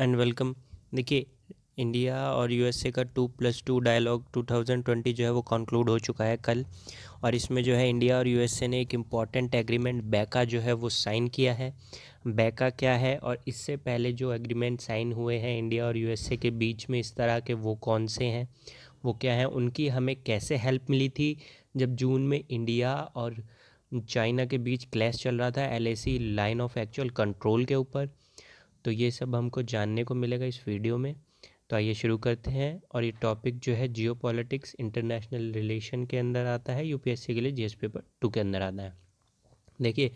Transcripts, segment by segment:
and welcome देखिए India और USA का टू प्लस टू डायलॉग 2020 जो है वो कंक्लूड हो चुका है कल और इसमें जो है इंडिया और यूएसए ने एक इम्पॉर्टेंट एग्रीमेंट बैका जो है वो साइन किया है बैका क्या है और इससे पहले जो एग्रीमेंट साइन हुए हैं इंडिया और यूएसए के बीच में इस तरह के वो कौन से हैं वो क्या हैं उनकी हमें कैसे हेल्प मिली थी जब जून में इंडिया और चाइना के बीच क्लैश चल रहा था LAC line of actual control के ऊपर तो ये सब हमको जानने को मिलेगा इस वीडियो में तो आइए शुरू करते हैं और ये टॉपिक जो है जियो पॉलिटिक्स इंटरनेशनल रिलेशन के अंदर आता है यूपीएससी के लिए जी पेपर टू के अंदर आता है देखिए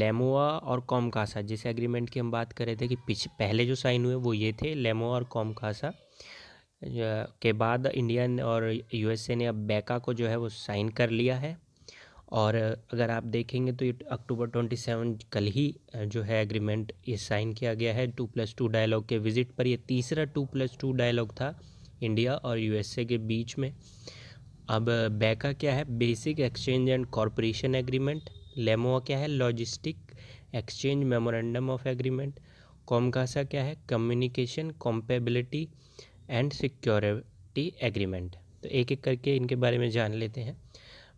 लेमोआ और कॉमकासा जिस एग्रीमेंट की हम बात कर रहे थे कि पिछले पहले जो साइन हुए वो ये थे लेमोआ और कॉमकासा के बाद इंडियन और यूएसए ने अब बैका को जो है वो साइन कर लिया है और अगर आप देखेंगे तो अक्टूबर ट्वेंटी सेवन कल ही जो है एग्रीमेंट ये साइन किया गया है टू प्लस टू डायलॉग के विज़िट पर ये तीसरा टू प्लस टू डायलॉग था इंडिया और यूएसए के बीच में अब बैका क्या है basic exchange and corporation agreement LEMOA क्या है logistic exchange memorandum of agreement COMCASA क्या है communication compatibility and security agreement तो एक एक करके इनके बारे में जान लेते हैं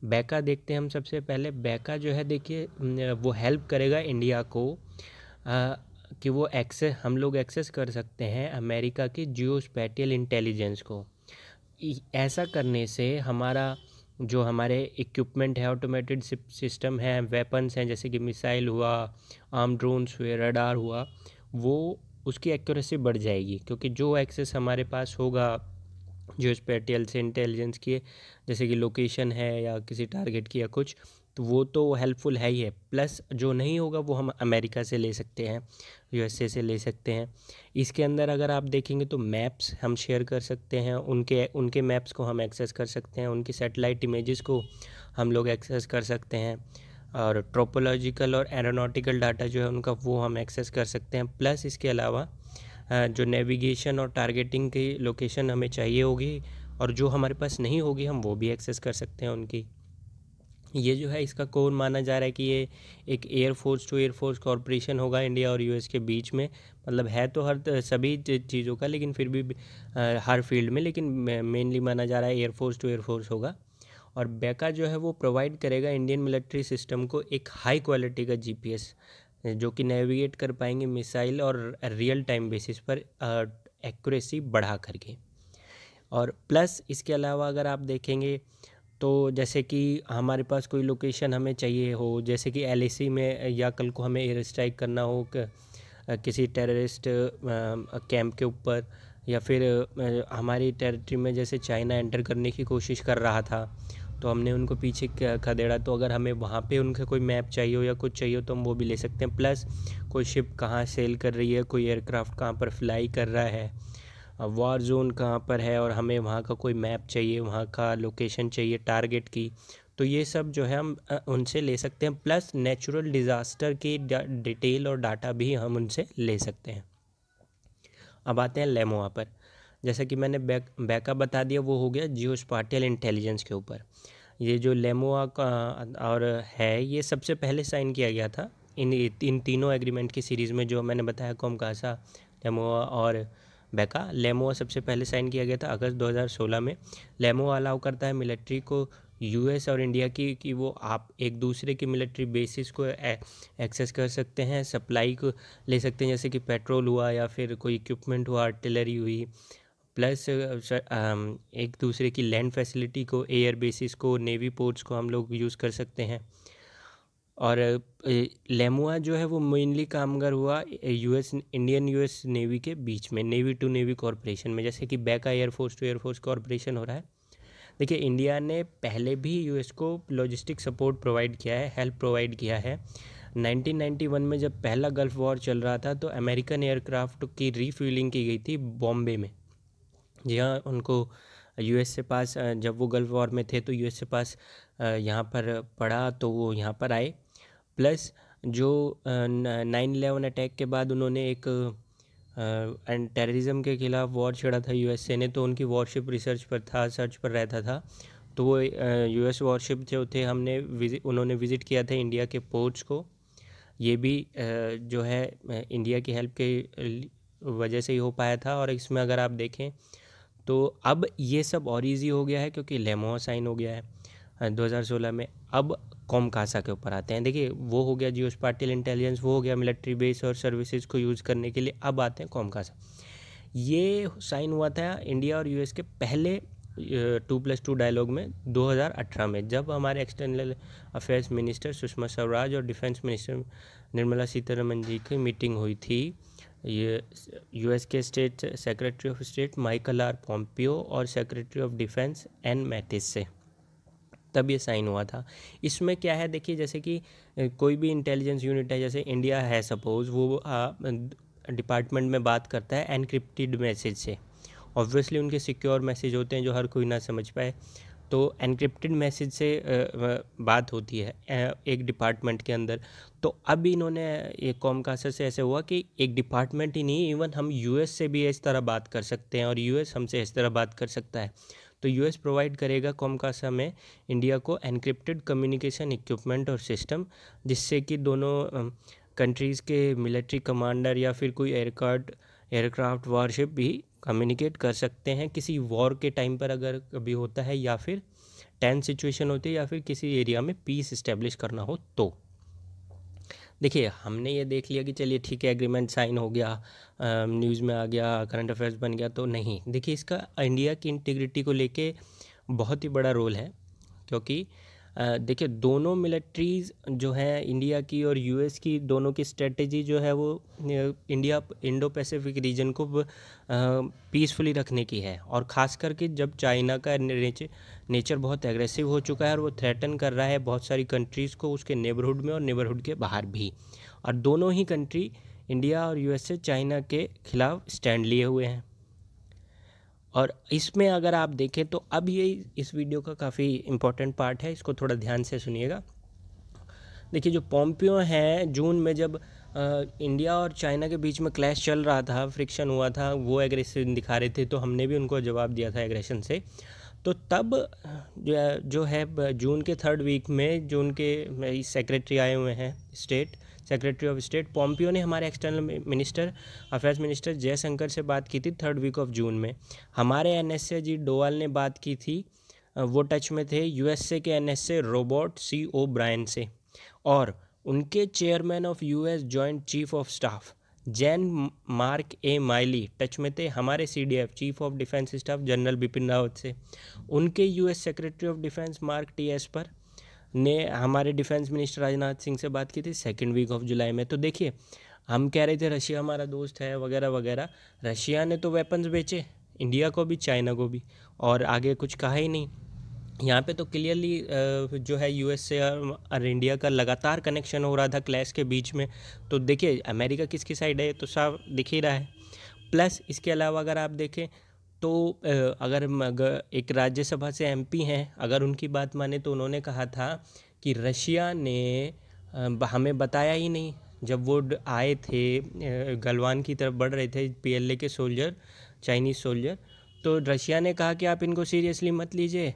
बैका देखते हैं हम सबसे पहले बैका जो है देखिए वो हेल्प करेगा इंडिया को आ, कि वो एक्सेस हम लोग एक्सेस कर सकते हैं अमेरिका की जियो स्पैटियल इंटेलिजेंस को ऐसा करने से हमारा जो हमारे इक्विपमेंट है ऑटोमेटेड सिस्टम है वेपन्स हैं जैसे कि मिसाइल हुआ आर्म ड्रोन्स हुए रडार हुआ वो उसकी एक्यूरेसी बढ़ जाएगी क्योंकि जो एक्सेस हमारे पास होगा जो स्पेटियल से इंटेलिजेंस की है जैसे कि लोकेशन है या किसी टारगेट की या कुछ तो वो तो हेल्पफुल है ही है प्लस जो नहीं होगा वो हम अमेरिका से ले सकते हैं यूएसए से ले सकते हैं इसके अंदर अगर आप देखेंगे तो मैप्स हम शेयर कर सकते हैं उनके उनके मैप्स को हम एक्सेस कर सकते हैं उनकी सेटेलाइट इमेजेस को हम लोग एक्सेस कर सकते हैं और ट्रोपोलॉजिकल और एरोनॉटिकल डाटा जो है उनका वो हम एक्सेस कर सकते हैं प्लस इसके अलावा जो नेविगेशन और टारगेटिंग की लोकेशन हमें चाहिए होगी और जो हमारे पास नहीं होगी हम वो भी एक्सेस कर सकते हैं उनकी ये जो है इसका कोर माना जा रहा है कि ये एक एयरफोर्स टू एयरफोर्स कॉरपोरेशन होगा इंडिया और यूएस के बीच में मतलब है तो हर सभी चीज़ों का लेकिन फिर भी हर फील्ड में लेकिन मेनली माना जा रहा है एयरफोर्स टू एयरफोर्स होगा और बैका जो है वो प्रोवाइड करेगा इंडियन मिलिट्री सिस्टम को एक हाई क्वालिटी का जीपीएस जो कि नेविगेट कर पाएंगे मिसाइल और रियल टाइम बेसिस पर एक्यूरेसी बढ़ा करके और प्लस इसके अलावा अगर आप देखेंगे तो जैसे कि हमारे पास कोई लोकेशन हमें चाहिए हो जैसे कि एल में या कल को हमें एयर स्ट्राइक करना हो किसी टेररिस्ट कैंप के ऊपर या फिर हमारी टेरिटरी में जैसे चाइना एंटर करने की कोशिश कर रहा था तो हमने उनको पीछे खदेड़ा तो अगर हमें वहाँ पे उनका कोई मैप चाहिए हो या कुछ चाहिए हो तो हम वो भी ले सकते हैं प्लस कोई शिप कहाँ सेल कर रही है कोई एयरक्राफ्ट कहाँ पर फ्लाई कर रहा है वॉर जोन कहाँ पर है और हमें वहाँ का कोई मैप चाहिए वहाँ का लोकेशन चाहिए टारगेट की तो ये सब जो है हम उनसे ले सकते हैं प्लस नेचुरल डिज़ास्टर की डिटेल और डाटा भी हम उनसे ले सकते हैं अब आते हैं लेमोआ पर जैसा कि मैंने बैक बैकअप बता दिया वो हो गया जियो स्पार्टियल इंटेलिजेंस के ऊपर ये जो लेमोआ का और है ये सबसे पहले साइन किया गया था इन इन तीनों एग्रीमेंट की सीरीज़ में जो मैंने बताया कोमकासा लेमोआ और बैका लेमोआ सबसे पहले साइन किया गया था अगस्त 2016 में लेमोआ अलाउ करता है मिलिट्री को यूएस और इंडिया की कि वो आप एक दूसरे की मिलिट्री बेसिस को एक्सेस कर सकते हैं सप्लाई को ले सकते हैं जैसे कि पेट्रोल हुआ या फिर कोई इक्विपमेंट हुआ आर्टिलरी हुई प्लस एक दूसरे की लैंड फैसिलिटी को एयर बेसिस को नेवी पोर्ट्स को हम लोग यूज़ कर सकते हैं और लेमुआ जो है वो मेनली कामगार हुआ यूएस इंडियन यूएस नेवी के बीच में नेवी टू नेवी कॉरपोरेशन में जैसे कि BECA air force two air force corporation हो रहा है देखिए इंडिया ने पहले भी यूएस को लॉजिस्टिक सपोर्ट प्रोवाइड किया है हेल्प प्रोवाइड किया है 1991 में जब पहला गल्फ़ वॉर चल रहा था तो अमेरिकन एयरक्राफ्ट की रीफ्यूलिंग की गई थी बॉम्बे में जी हाँ उनको यूएस से पास जब वो गल्फ़ वॉर में थे तो यूएस से पास यहाँ पर पढ़ा तो वो यहाँ पर आए प्लस जो नाइन इलेवन अटैक के बाद उन्होंने एक एंड टेररिज्म के खिलाफ वॉर छेड़ा था यूएसए ने तो उनकी वॉरशिप रिसर्च पर था सर्च पर रहता था तो वो यूएस वॉरशिप जो थे हमने विजिट उन्होंने विज़िट किया था इंडिया के पोर्ट्स को ये भी जो है इंडिया की हेल्प के वजह से ही हो पाया था और इसमें अगर आप देखें तो अब ये सब और ईजी हो गया है क्योंकि लेमो साइन हो गया है 2016 में अब कॉम कासा के ऊपर आते हैं देखिए वो हो गया जियो स्पार्टियल इंटेलिजेंस वो हो गया मिलिट्री बेस और सर्विसेज को यूज़ करने के लिए अब आते हैं कॉम कासा ये साइन हुआ था इंडिया और यूएस के पहले टू प्लस टू डायलॉग में 2018 में जब हमारे external affairs minister Sushma Swaraj और डिफेंस मिनिस्टर निर्मला सीतारमन जी की मीटिंग हुई थी ये यूएस के state secretary of state Michael R Pompeo और secretary of defence N Mattis से तब ये साइन हुआ था इसमें क्या है देखिए जैसे कि कोई भी इंटेलिजेंस यूनिट है जैसे इंडिया है सपोज वो डिपार्टमेंट में बात करता है एनक्रिप्टिड मैसेज से ऑब्वियसली उनके सिक्योर मैसेज होते हैं जो हर कोई ना समझ पाए तो एनक्रिप्टेड मैसेज से बात होती है एक डिपार्टमेंट के अंदर तो अब इन्होंने ये कॉमकास्टर से ऐसे हुआ कि एक डिपार्टमेंट ही नहीं इवन हम यूएस से भी इस तरह बात कर सकते हैं और यूएस हमसे इस तरह बात कर सकता है तो यूएस प्रोवाइड करेगा कॉमकासा में इंडिया को एनक्रिप्टेड कम्युनिकेशन इक्विपमेंट और सिस्टम जिससे कि दोनों कंट्रीज़ के मिलिट्री कमांडर या फिर कोई एयरकार्ट एयरक्राफ्ट वारशिप भी कम्युनिकेट कर सकते हैं किसी वॉर के टाइम पर अगर कभी होता है या फिर टेंस सिचुएशन होती है या फिर किसी एरिया में पीस इस्टेब्लिश करना हो तो देखिए हमने ये देख लिया कि चलिए ठीक है एग्रीमेंट साइन हो गया न्यूज़ में आ गया करंट अफेयर्स बन गया तो नहीं देखिए इसका इंडिया की इंटीग्रिटी को लेके बहुत ही बड़ा रोल है क्योंकि देखिए दोनों मिलिट्रीज़ जो हैं इंडिया की और यूएस की दोनों की स्ट्रेटजी जो है वो इंडिया इंडो पैसिफिक रीजन को पीसफुली रखने की है और ख़ास करके जब चाइना का नेचर नेचर बहुत एग्रेसिव हो चुका है और वो थ्रेटन कर रहा है बहुत सारी कंट्रीज़ को उसके नेबरहुड में और नेबरहुड के बाहर भी और दोनों ही कंट्री इंडिया और यूएसए चाइना के खिलाफ स्टैंड लिए हुए हैं और इसमें अगर आप देखें तो अब ये इस वीडियो का काफ़ी इम्पोर्टेंट पार्ट है इसको थोड़ा ध्यान से सुनिएगा देखिए जो पोम्पियो हैं जून में जब आ, इंडिया और चाइना के बीच में क्लैश चल रहा था फ्रिक्शन हुआ था वो एग्रेसन दिखा रहे थे तो हमने भी उनको जवाब दिया था एग्रेशन से तो तब जो है जून के थर्ड वीक में जून के सेक्रेटरी आए हुए हैं state secretary of state Pompeo ने हमारे external minister affairs minister Jaishankar से बात की थी थर्ड वीक ऑफ जून में हमारे एन एस जी डोवाल ने बात की थी वो टच में थे यूएसए के N S Robert C O'Brien से और उनके chairman of U S joint chief of staff Gen Mark A Milley touch में थे हमारे C D F chief of defence staff general Bipin Rawat से उनके U S secretary of defence Mark T Esper ने हमारे डिफेंस मिनिस्टर राजनाथ सिंह से बात की थी सेकेंड वीक ऑफ जुलाई में तो देखिए हम कह रहे थे रशिया हमारा दोस्त है वगैरह वगैरह रशिया ने तो वेपन्स बेचे इंडिया को भी चाइना को भी और आगे कुछ कहा ही नहीं यहाँ पे तो क्लियरली जो है यू से और इंडिया का लगातार कनेक्शन हो रहा था क्लैश के बीच में तो देखिए अमेरिका किसकी साइड है तो साफ दिख ही रहा है प्लस इसके अलावा अगर आप देखें तो अगर एक राज्यसभा से एमपी हैं अगर उनकी बात माने तो उन्होंने कहा था कि रशिया ने हमें बताया ही नहीं जब वो आए थे गलवान की तरफ बढ़ रहे थे पीएलए के सोल्जर चाइनीज़ सोल्जर तो रशिया ने कहा कि आप इनको सीरियसली मत लीजिए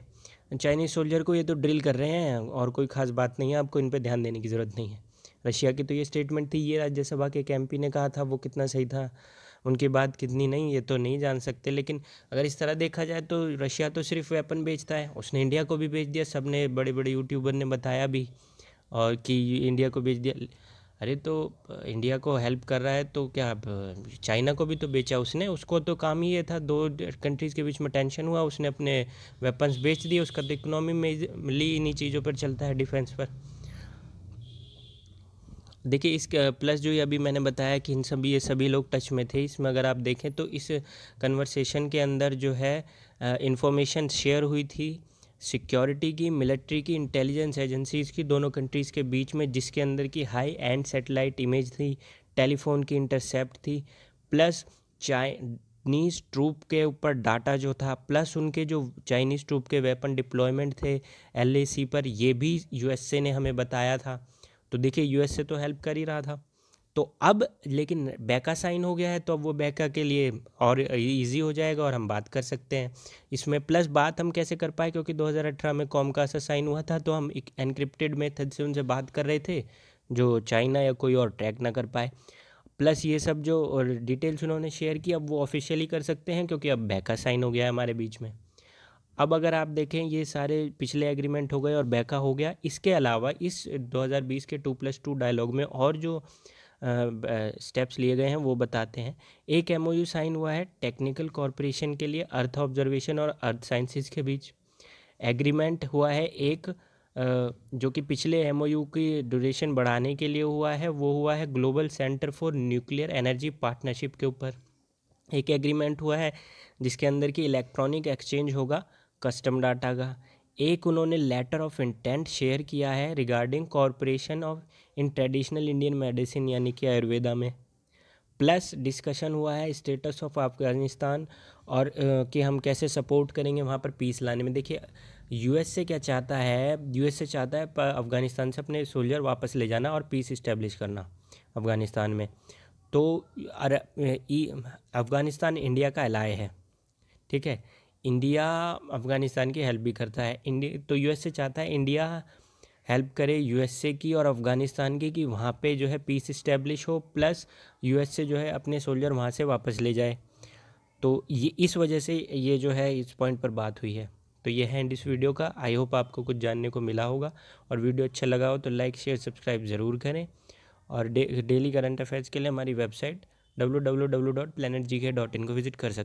चाइनीज़ सोल्जर को ये तो ड्रिल कर रहे हैं और कोई ख़ास बात नहीं है आपको इन पर ध्यान देने की ज़रूरत नहीं है रशिया की तो ये स्टेटमेंट थी ये राज्यसभा के एक ने कहा था वो कितना सही था उनकी बात कितनी नहीं ये तो नहीं जान सकते लेकिन अगर इस तरह देखा जाए तो रशिया तो सिर्फ वेपन बेचता है उसने इंडिया को भी बेच दिया सब ने बड़े बड़े यूट्यूबर ने बताया भी और कि इंडिया को बेच दिया अरे तो इंडिया को हेल्प कर रहा है तो क्या चाइना को भी तो बेचा उसने उसको तो काम ही ये था दो कंट्रीज़ के बीच में टेंशन हुआ उसने अपने वेपन्स बेच दिए उसका तो इकनॉमी ली इन्हीं चीज़ों पर चलता है डिफेंस पर देखिए इस प्लस जो ये अभी मैंने बताया कि इन सभी ये सभी लोग टच में थे इसमें अगर आप देखें तो इस कन्वर्सेशन के अंदर जो है इंफॉर्मेशन शेयर हुई थी सिक्योरिटी की मिलिट्री की इंटेलिजेंस एजेंसीज़ की दोनों कंट्रीज़ के बीच में जिसके अंदर की हाई एंड सेटेलाइट इमेज थी टेलीफोन की इंटरसेप्ट थी प्लस चाइनीज़ ट्रूप के ऊपर डाटा जो था प्लस उनके जो चाइनीज़ ट्रूप के वेपन डिप्लॉयमेंट थे एल पर ये भी यूएसए ने हमें बताया था तो देखिए यूएसए तो हेल्प कर ही रहा था तो अब लेकिन बैका साइन हो गया है तो अब वो बैका के लिए और इजी हो जाएगा और हम बात कर सकते हैं इसमें प्लस बात हम कैसे कर पाए क्योंकि 2018 में कॉम का सा साइन हुआ था तो हम एक एनक्रिप्टेड मेथड से उनसे बात कर रहे थे जो चाइना या कोई और ट्रैक ना कर पाए प्लस ये सब जो डिटेल्स उन्होंने शेयर की अब वो ऑफिशियली कर सकते हैं क्योंकि अब बैका साइन हो गया है हमारे बीच में अब अगर आप देखें ये सारे पिछले एग्रीमेंट हो गए और बैका हो गया इसके अलावा इस 2020 के टू प्लस टू डायलॉग में और जो स्टेप्स लिए गए हैं वो बताते हैं एक एम साइन हुआ है टेक्निकल कॉरपोरेशन के लिए अर्थ ऑब्जर्वेशन और अर्थ साइंसिस के बीच एग्रीमेंट हुआ है एक जो कि पिछले एम की ड्यूरेशन बढ़ाने के लिए हुआ है वो हुआ है global centre for nuclear energy partnership के ऊपर एक एग्रीमेंट हुआ है जिसके अंदर की इलेक्ट्रॉनिक एक्सचेंज होगा कस्टम डाटा का एक उन्होंने लेटर ऑफ इंटेंट शेयर किया है regarding corporation of in traditional Indian medicine यानी कि आयुर्वेदा में प्लस डिस्कशन हुआ है स्टेटस ऑफ अफगानिस्तान और कि हम कैसे सपोर्ट करेंगे वहाँ पर पीस लाने में देखिए यूएसए क्या चाहता है यूएसए चाहता है अफ़गानिस्तान से अपने सोल्जर वापस ले जाना और पीस इस्टेब्लिश करना अफ़गानिस्तान में तो अफगानिस्तान इंडिया का अलाय है ठीक है इंडिया अफ़गानिस्तान की हेल्प भी करता है इंडिया तो यूएसए चाहता है इंडिया हेल्प करे यूएसए की और अफ़गानिस्तान की कि वहाँ पे जो है पीस इस्टेब्लिश हो प्लस यूएसए जो है अपने सोल्जर वहाँ से वापस ले जाए तो ये इस वजह से ये जो है इस पॉइंट पर बात हुई है तो ये है एंड इस वीडियो का आई होप आपको कुछ जानने को मिला होगा और वीडियो अच्छा लगा हो तो लाइक शेयर सब्सक्राइब ज़रूर करें और डेली करंट अफेयर्स के लिए हमारी website W W W dot Planet G K in को विजिट कर सकते